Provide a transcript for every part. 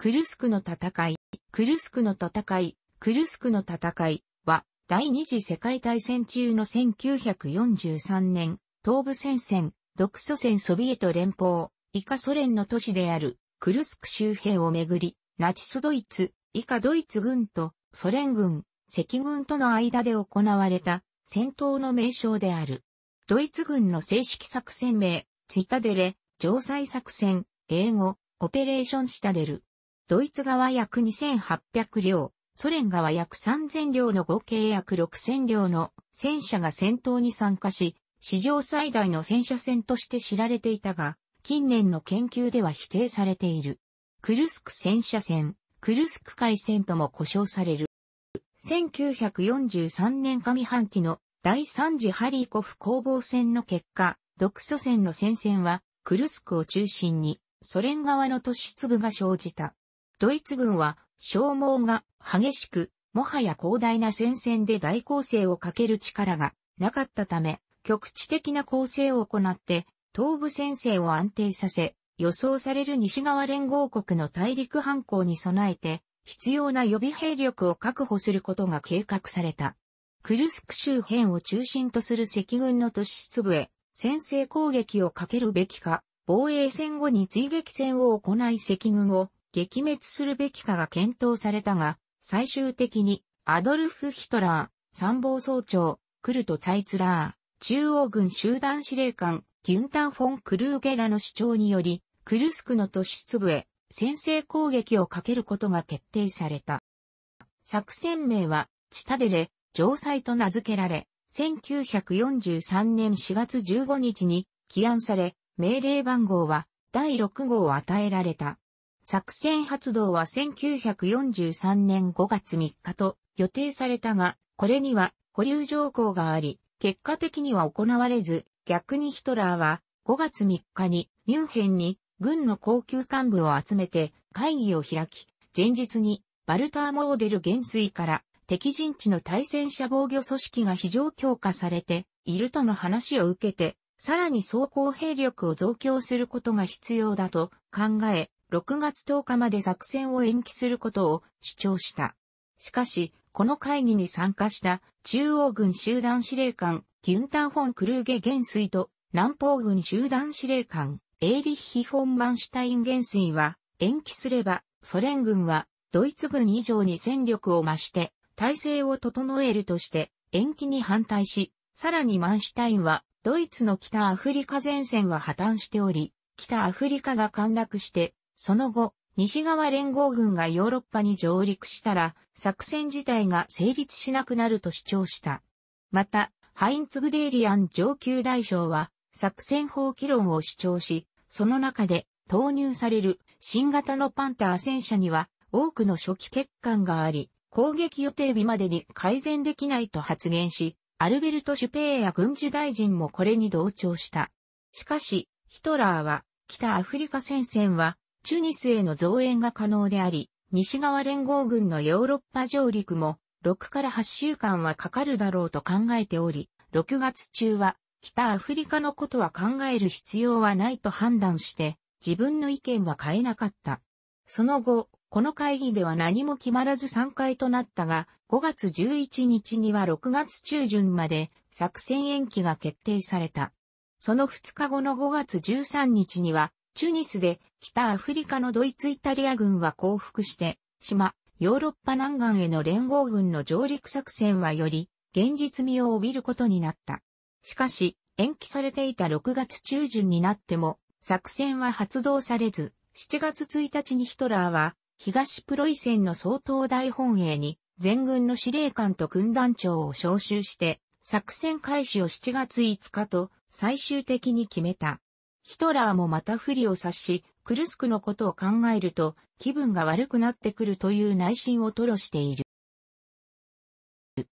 クルスクの戦い、クルスクの戦い、クルスクの戦いは、第二次世界大戦中の1943年、東部戦線、独ソ戦ソビエト連邦、以下ソ連の都市である、クルスク周辺をめぐり、ナチスドイツ、以下ドイツ軍とソ連軍、赤軍との間で行われた戦闘の名称である。ドイツ軍の正式作戦名、ツィタデレ、城塞作戦、英語、オペレーションシタデル。ドイツ側約2800両、ソ連側約3000両の合計約6000両の戦車が戦闘に参加し、史上最大の戦車戦として知られていたが、近年の研究では否定されている。クルスク戦車戦、クルスク海戦とも呼称される。1943年上半期の第3次ハリーコフ攻防戦の結果、独ソ戦の戦線はクルスクを中心にソ連側の突出部が生じた。ドイツ軍は消耗が激しく、もはや広大な戦線で大攻勢をかける力がなかったため、局地的な攻勢を行って、東部戦線を安定させ、予想される西側連合国の大陸反攻に備えて、必要な予備兵力を確保することが計画された。クルスク周辺を中心とする赤軍の都市部へ、先制攻撃をかけるべきか、防衛戦後に追撃戦を行い赤軍を撃滅するべきかが検討されたが、最終的にアドルフ・ヒトラー、参謀総長、クルト・ツァイツラー、中央軍集団司令官、ギュンタン・フォン・クルーゲラの主張により、クルスクの都市部へ先制攻撃をかけることが決定された。作戦名は、チタデレ、城塞と名付けられ、1943年4月15日に起案され、命令番号は第6号を与えられた。作戦発動は1943年5月3日と予定されたが、これには保留条項があり、結果的には行われず、逆にヒトラーは5月3日にミュンヘンに軍の高級幹部を集めて会議を開き、前日にバルター・モーデル元帥から敵陣地の対戦車防御組織が非常強化されているとの話を受けて、さらに装甲兵力を増強することが必要だと考え、6月10日まで作戦を延期することを主張した。しかし、この会議に参加した中央軍集団司令官、ギュンタン・フォン・クルーゲ元帥と南方軍集団司令官、エーリッヒ・フォン・マンシュタイン元帥は延期すればソ連軍はドイツ軍以上に戦力を増して体制を整えるとして延期に反対し、さらにマンシュタインはドイツの北アフリカ前線は破綻しており、北アフリカが陥落してその後、西側連合軍がヨーロッパに上陸したら、作戦自体が成立しなくなると主張した。また、ハインツ・グデーリアン上級大将は、作戦法規論を主張し、その中で投入される新型のパンター戦車には多くの初期欠陥があり、攻撃予定日までに改善できないと発言し、アルベルト・シュペーや軍需大臣もこれに同調した。しかし、ヒトラーは、北アフリカ戦線はチュニスへの増援が可能であり、西側連合軍のヨーロッパ上陸も6から8週間はかかるだろうと考えており、6月中は北アフリカのことは考える必要はないと判断して、自分の意見は変えなかった。その後、この会議では何も決まらず3回となったが、5月11日には6月中旬まで作戦延期が決定された。その2日後の5月13日には、チュニスで北アフリカのドイツイタリア軍は降伏して、島、ヨーロッパ南岸への連合軍の上陸作戦はより、現実味を帯びることになった。しかし、延期されていた6月中旬になっても、作戦は発動されず、7月1日にヒトラーは、東プロイセンの総統大本営に、全軍の司令官と軍団長を招集して、作戦開始を7月5日と最終的に決めた。ヒトラーもまた不利を察し、クルスクのことを考えると気分が悪くなってくるという内心を吐露している。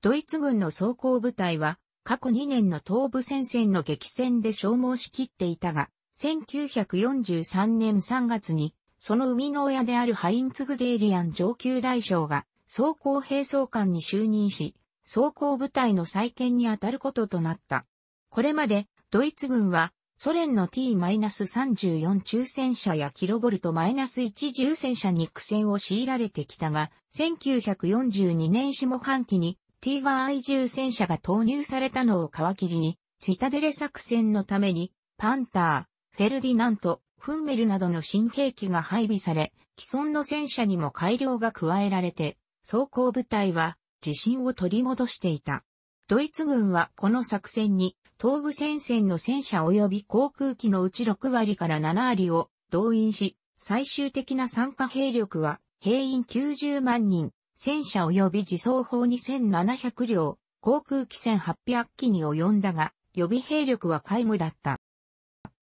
ドイツ軍の装甲部隊は過去2年の東部戦線の激戦で消耗しきっていたが、1943年3月にその生みの親であるハインツグデーリアン上級大将が装甲兵装官に就任し、装甲部隊の再建に当たることとなった。これまでドイツ軍はソ連の T-34 中戦車やキロボルト -1 重戦車に苦戦を強いられてきたが、1942年下半期にティーガー I 重戦車が投入されたのを皮切りに、ツイタデレ作戦のために、パンター、フェルディナント、フンメルなどの新兵器が配備され、既存の戦車にも改良が加えられて、装甲部隊は自信を取り戻していた。ドイツ軍はこの作戦に東部戦線の戦車及び航空機のうち6割から7割を動員し、最終的な参加兵力は兵員90万人、戦車及び自走砲2700両、航空機1800機に及んだが、予備兵力は皆無だった。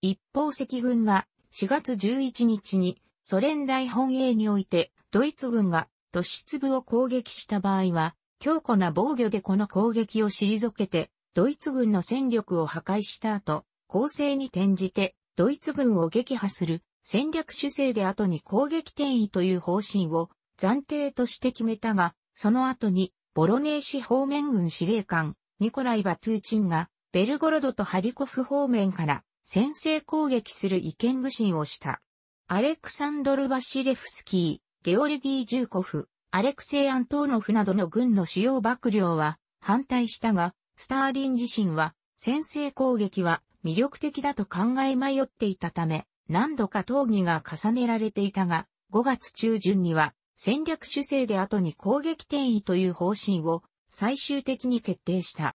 一方赤軍は4月11日にソ連大本営においてドイツ軍が突出部を攻撃した場合は強固な防御でこの攻撃を退けてドイツ軍の戦力を破壊した後、攻勢に転じて、ドイツ軍を撃破する戦略主制で後に攻撃転移という方針を暫定として決めたが、その後にボロネーシ方面軍司令官ニコライ・バトゥーチンがベルゴロドとハリコフ方面から先制攻撃する意見具進をした。アレクサンドル・バシレフスキー、ゲオルギー・ジューコフ、アレクセイ・アントーノフなどの軍の主要幕僚は反対したが、スターリン自身は先制攻撃は魅力的だと考え迷っていたため、何度か討議が重ねられていたが、5月中旬には戦略主制で後に攻撃転移という方針を最終的に決定した。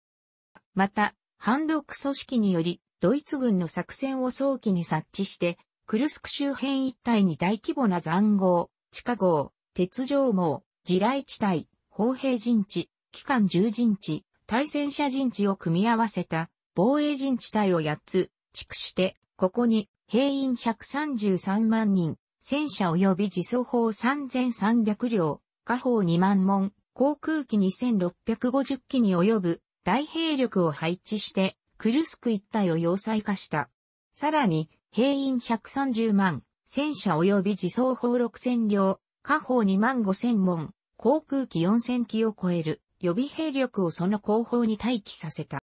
また、ハンドック組織により、ドイツ軍の作戦を早期に察知して、クルスク周辺一帯に大規模な残壕、地下壕、鉄条網、地雷地帯、砲兵陣地、機関重陣地、対戦車陣地を組み合わせた防衛陣地帯を8つ、築して、ここに兵員133万人、戦車及び自走砲3300両、下方2万門、航空機2650機に及ぶ大兵力を配置して、クルスク一帯を要塞化した。さらに、兵員130万、戦車及び自走砲6000両、下方2万5000門、航空機4000機を超える予備兵力をその後方に待機させた。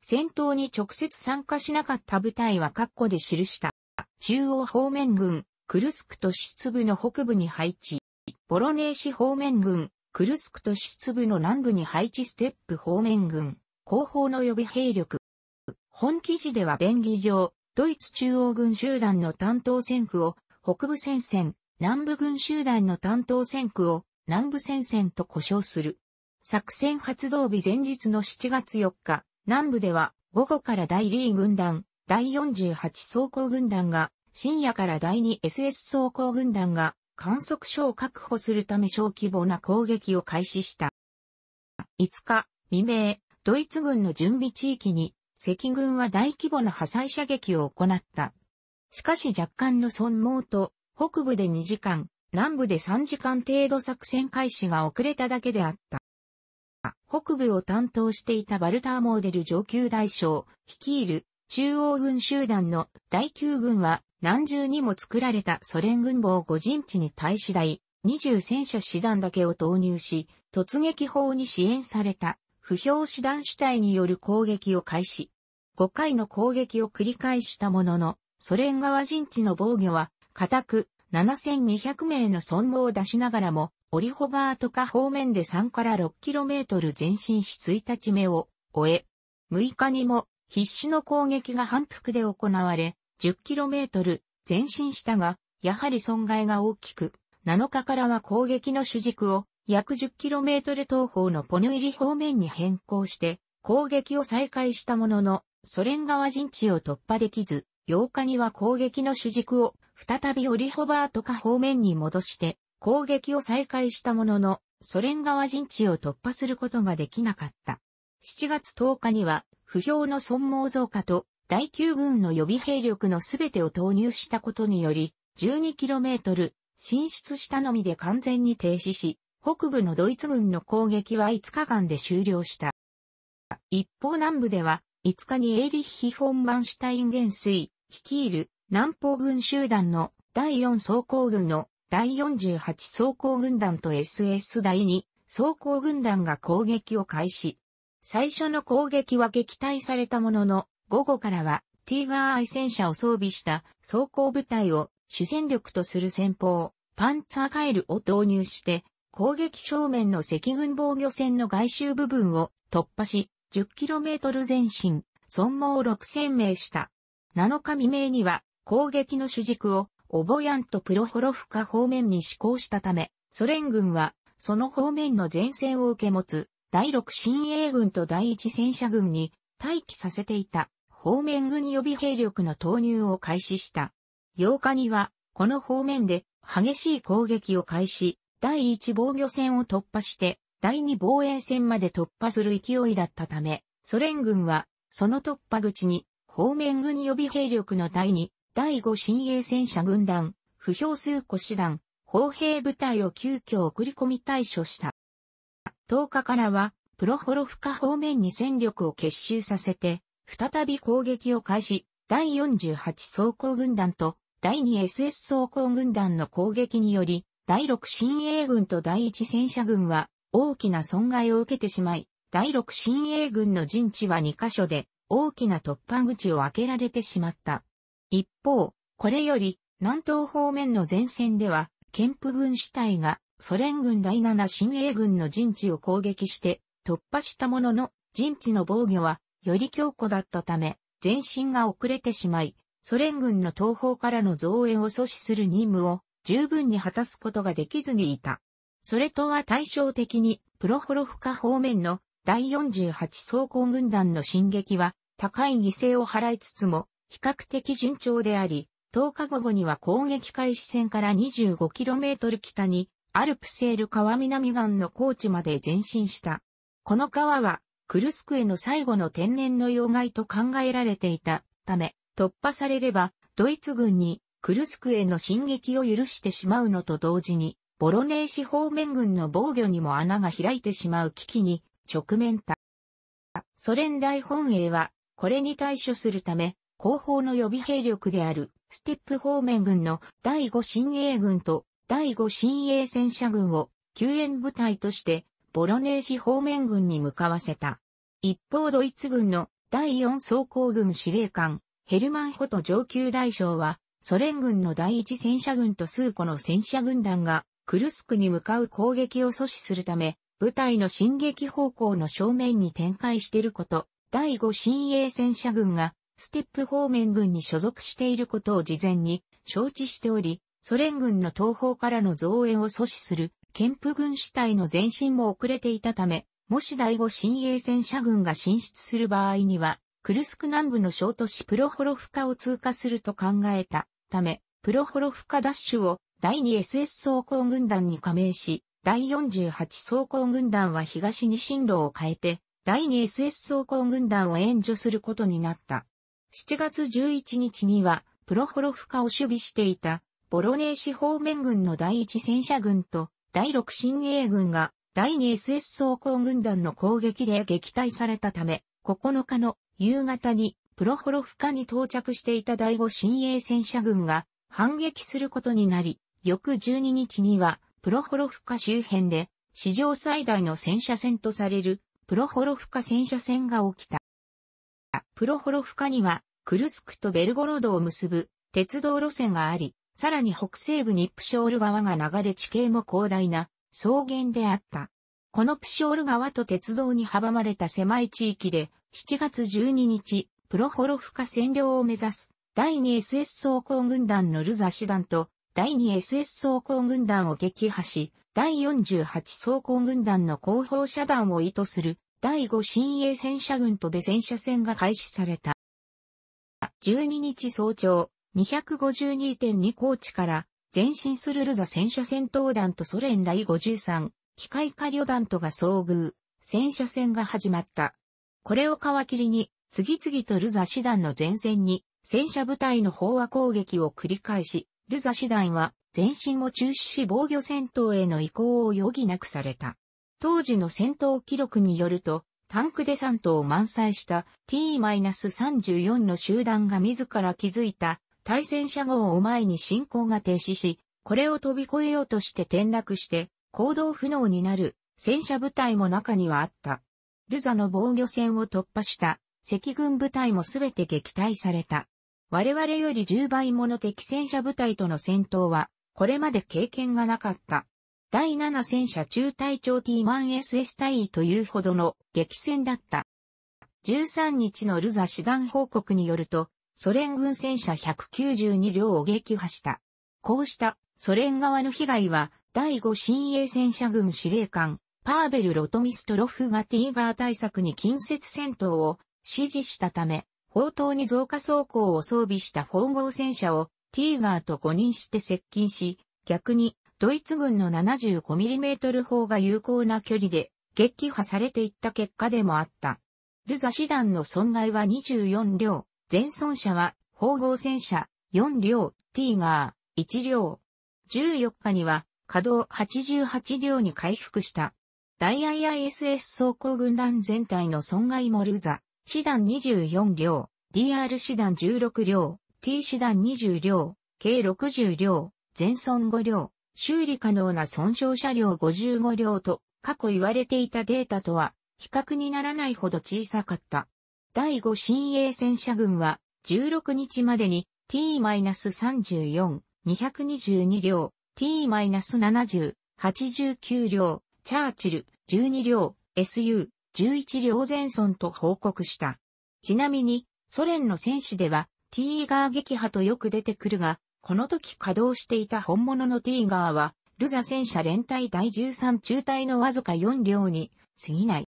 戦闘に直接参加しなかった部隊は括弧で記した。中央方面軍、クルスクと市出部の北部に配置。ボロネーシ方面軍、クルスクと市出部の南部に配置ステップ方面軍、後方の予備兵力。本記事では便宜上、ドイツ中央軍集団の担当戦区を北部戦線、南部軍集団の担当戦区を南部戦線と呼称する。作戦発動日前日の7月4日、南部では午後から第2軍団、第48装甲軍団が、深夜から第 2SS 装甲軍団が観測所を確保するため小規模な攻撃を開始した。5日未明、ドイツ軍の準備地域に赤軍は大規模な破砕射撃を行った。しかし若干の損耗と、北部で2時間、南部で3時間程度作戦開始が遅れただけであった。北部を担当していたバルター・モーデル上級大将、率いる中央軍集団の第9軍は何重にも作られたソ連軍防護陣地に対し第20戦車師団だけを投入し、突撃砲に支援された不評師団主体による攻撃を開始。5回の攻撃を繰り返したものの、ソ連側陣地の防御は固く、7200名の損耗を出しながらも、オリホバートカ方面で3から 6km 前進し1日目を終え、6日にも必死の攻撃が反復で行われ、10km 前進したが、やはり損害が大きく、7日からは攻撃の主軸を約 10km 東方のポヌイリ方面に変更して、攻撃を再開したものの、ソ連側陣地を突破できず、8日には攻撃の主軸を再びオリホバートカ方面に戻して、攻撃を再開したものの、ソ連側陣地を突破することができなかった。7月10日には、不評の損耗増加と、第9軍の予備兵力のすべてを投入したことにより、12km 進出したのみで完全に停止し、北部のドイツ軍の攻撃は5日間で終了した。一方南部では、5日にエイリッヒ・フォン・マンシュタイン元帥、率いる南方軍集団の第4装甲軍の第48装甲軍団と SS 第2装甲軍団が攻撃を開始。最初の攻撃は撃退されたものの、午後からはティーガー愛戦車を装備した装甲部隊を主戦力とする戦法、パンツァーカイルを投入して、攻撃正面の赤軍防御線の外周部分を突破し、10km 前進、損耗6000名した。7日未明には攻撃の主軸をオボヤンとプロホロフカ方面に施行したため、ソ連軍は、その方面の前線を受け持つ、第6新鋭軍と第1戦車軍に、待機させていた、方面軍予備兵力の投入を開始した。8日には、この方面で、激しい攻撃を開始、第1防御線を突破して、第2防衛線まで突破する勢いだったため、ソ連軍は、その突破口に、方面軍予備兵力の第2第5新鋭戦車軍団、不評数個師団、砲兵部隊を急遽送り込み対処した。10日からは、プロホロフカ方面に戦力を結集させて、再び攻撃を開始、第48装甲軍団と第 2SS 装甲軍団の攻撃により、第6新鋭軍と第1戦車軍は大きな損害を受けてしまい、第6新鋭軍の陣地は2カ所で大きな突破口を開けられてしまった。一方、これより南東方面の前線では、ケンプ軍主体がソ連軍第7新鋭軍の陣地を攻撃して突破したものの陣地の防御はより強固だったため前進が遅れてしまいソ連軍の東方からの増援を阻止する任務を十分に果たすことができずにいた。それとは対照的にプロホロフカ方面の第48装甲軍団の進撃は高い犠牲を払いつつも比較的順調であり、10日午後には攻撃開始線から 25km 北に、アルプセール川南岸の高地まで前進した。この川は、クルスクへの最後の天然の要害と考えられていたため、突破されれば、ドイツ軍にクルスクへの進撃を許してしまうのと同時に、ボロネーシ方面軍の防御にも穴が開いてしまう危機に直面た。ソ連大本営は、これに対処するため、後方の予備兵力である、ステップ方面軍の第5新鋭軍と第5新鋭戦車軍を救援部隊としてボロネージ方面軍に向かわせた。一方ドイツ軍の第4装甲軍司令官ヘルマン・ホト上級大将はソ連軍の第1戦車軍と数個の戦車軍団がクルスクに向かう攻撃を阻止するため部隊の進撃方向の正面に展開していること第5新鋭戦車軍がステップ方面軍に所属していることを事前に承知しており、ソ連軍の東方からの増援を阻止する、憲布軍主体の前進も遅れていたため、もし第五新鋭戦車軍が進出する場合には、クルスク南部の小都市プロホロフカを通過すると考えたため、プロホロフカダッシュを第 2SS 装甲軍団に加盟し、第48装甲軍団は東に進路を変えて、第 2SS 装甲軍団を援助することになった。7月11日には、プロホロフカを守備していた、ボロネーシ方面軍の第一戦車軍と、第六新鋭軍が、第二 SS 装甲軍団の攻撃で撃退されたため、9日の夕方に、プロホロフカに到着していた第五新鋭戦車軍が、反撃することになり、翌12日には、プロホロフカ周辺で、史上最大の戦車戦とされる、プロホロフカ戦車戦が起きた。プロホロフカには、クルスクとベルゴロドを結ぶ鉄道路線があり、さらに北西部にプショール川が流れ地形も広大な草原であった。このプショール川と鉄道に阻まれた狭い地域で、7月12日、プロホロフカ占領を目指す、第 2SS 装甲軍団のルザ師団と、第 2SS 装甲軍団を撃破し、第48装甲軍団の後方遮断を意図する第5新鋭戦車軍とで戦車戦が開始された。12日早朝、252.2高地から前進するルザ戦車戦闘団とソ連第53機械化旅団とが遭遇、戦車戦が始まった。これを皮切りに、次々とルザ師団の前線に戦車部隊の飽和攻撃を繰り返し、ルザ師団は前進を中止し防御戦闘への移行を余儀なくされた。当時の戦闘記録によると、タンクデサントを満載した T-34 の集団が自ら築いた対戦車号を前に進行が停止し、これを飛び越えようとして転落して行動不能になる戦車部隊も中にはあった。ルザの防御線を突破した赤軍部隊もすべて撃退された。我々より10倍もの敵戦車部隊との戦闘は、これまで経験がなかった。第7戦車中隊長 T 1 SS 隊位というほどの激戦だった。13日のルザ師団報告によると、ソ連軍戦車192両を撃破した。こうしたソ連側の被害は、第5新鋭戦車軍司令官、パーベル・ロトミストロフがティーバー対策に近接戦闘を指示したため、砲塔に増加装甲を装備した砲号戦車をティーガーと誤認して接近し、逆にドイツ軍の 75mm 砲が有効な距離で撃破されていった結果でもあった。ルザ師団の損害は24両、全損者は砲合戦車4両、ティーガー1両。14日には稼働88両に回復した。大 IISS 装甲軍団全体の損害もルザ、師団24両、DR 師団16両、T 師団20両、計60両、全損5両。修理可能な損傷車両55両と過去言われていたデータとは比較にならないほど小さかった。第5新鋭戦車群は16日までに T-34、222両、T-70、89両、チャーチル、12両、SU、11両前村と報告した。ちなみに、ソ連の戦士では、T ガー撃破とよく出てくるが、この時稼働していた本物のティーガーは、ルザ戦車連隊第13中隊のわずか4両に過ぎない。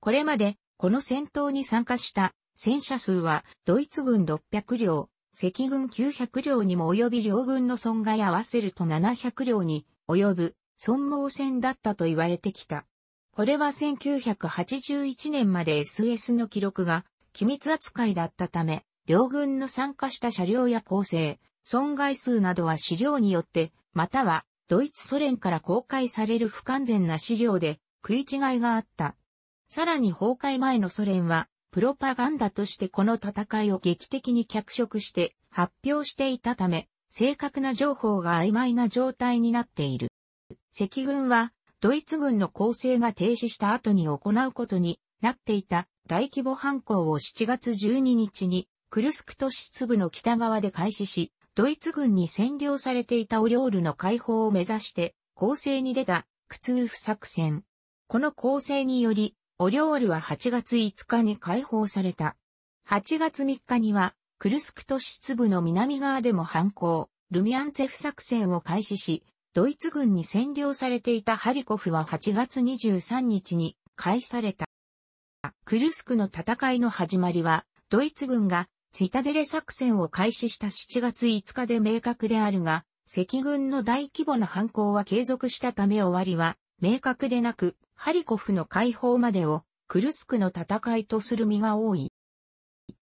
これまで、この戦闘に参加した戦車数は、ドイツ軍600両、赤軍900両にも及び両軍の損害合わせると700両に及ぶ損耗戦だったと言われてきた。これは1981年まで SS の記録が機密扱いだったため、両軍の参加した車両や構成、損害数などは資料によって、またはドイツソ連から公開される不完全な資料で食い違いがあった。さらに崩壊前のソ連は、プロパガンダとしてこの戦いを劇的に脚色して発表していたため、正確な情報が曖昧な状態になっている。赤軍は、ドイツ軍の攻勢が停止した後に行うことになっていた大規模犯行を7月12日に、クルスク都市部の北側で開始し、ドイツ軍に占領されていたオリオールの解放を目指して攻勢に出たクツーフ作戦。この攻勢により、オリオールは8月5日に解放された。8月3日には、クルスク都市粒の南側でも反抗、ルミアンツェフ作戦を開始し、ドイツ軍に占領されていたハリコフは8月23日に開された。クルスクの戦いの始まりは、ドイツ軍がチタデレ作戦を開始した7月5日で明確であるが、赤軍の大規模な反抗は継続したため終わりは明確でなく、ハリコフの解放までをクルスクの戦いとする身が多い。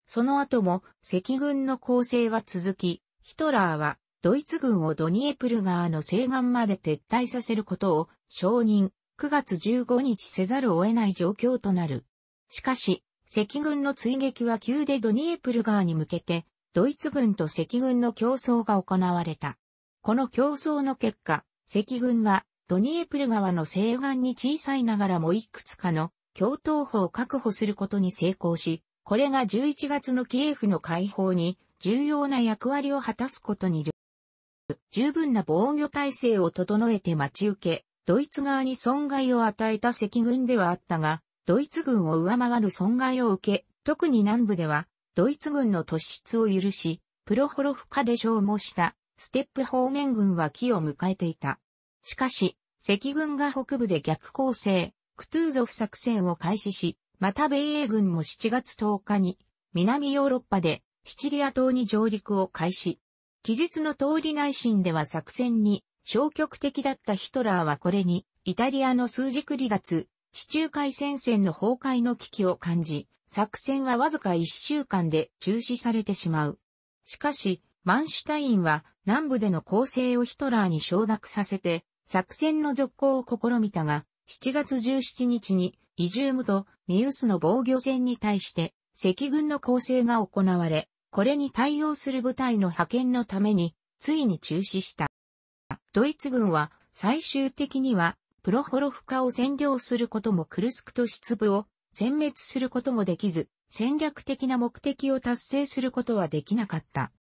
その後も赤軍の攻勢は続き、ヒトラーはドイツ軍をドニエプル川の西岸まで撤退させることを承認、9月15日せざるを得ない状況となる。しかし、赤軍の追撃は急でドニエプル川に向けて、ドイツ軍と赤軍の競争が行われた。この競争の結果、赤軍はドニエプル川の西岸に小さいながらもいくつかの共闘法を確保することに成功し、これが11月のキエフの解放に重要な役割を果たすことにいる。十分な防御体制を整えて待ち受け、ドイツ側に損害を与えた赤軍ではあったが、ドイツ軍を上回る損害を受け、特に南部では、ドイツ軍の突出を許し、プロホロフカで消耗したステップ方面軍は木を迎えていた。しかし、赤軍が北部で逆攻勢、クトゥーゾフ作戦を開始し、また米英軍も7月10日に、南ヨーロッパでシチリア島に上陸を開始。記述の通り内心では作戦に消極的だったヒトラーはこれに、イタリアの数軸離脱、地中海戦線の崩壊の危機を感じ、作戦はわずか1週間で中止されてしまう。しかし、マンシュタインは南部での攻勢をヒトラーに承諾させて、作戦の続行を試みたが、7月17日にイジュームとミウスの防御戦に対して赤軍の攻勢が行われ、これに対応する部隊の派遣のために、ついに中止した。ドイツ軍は最終的にはプロホロフカを占領することもクルスクと失部を全滅することもできず、戦略的な目的を達成することはできなかった。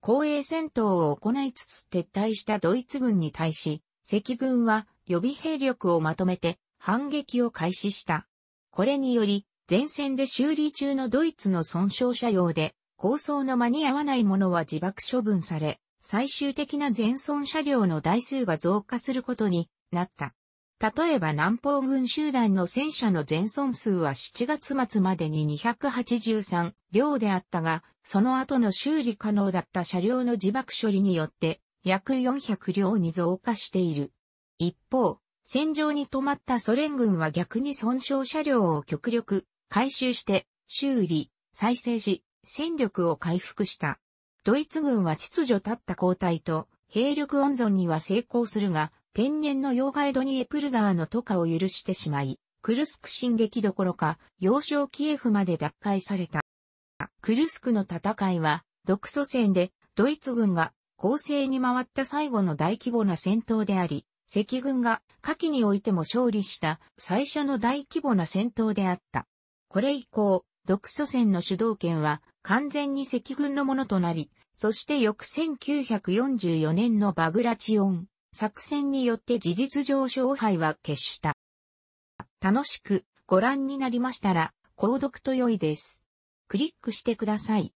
公営戦闘を行いつつ撤退したドイツ軍に対し、赤軍は予備兵力をまとめて反撃を開始した。これにより、前線で修理中のドイツの損傷者用で、構想の間に合わないものは自爆処分され、最終的な全損車両の台数が増加することになった。例えば南方軍集団の戦車の全損数は7月末までに283両であったが、その後の修理可能だった車両の自爆処理によって約400両に増加している。一方、戦場に止まったソ連軍は逆に損傷車両を極力回収して修理、再生し、戦力を回復した。ドイツ軍は秩序立った交代と兵力温存には成功するが、天然の妖害ドニエプル川の渡河を許してしまい、クルスク進撃どころか、幼少キエフまで奪回された。クルスクの戦いは、独祖戦で、ドイツ軍が攻勢に回った最後の大規模な戦闘であり、赤軍が下記においても勝利した最初の大規模な戦闘であった。これ以降、独祖戦の主導権は完全に赤軍のものとなり、そして翌1944年のバグラチオン作戦によって事実上勝敗は決した。楽しくご覧になりましたら、購読と良いです。クリックしてください。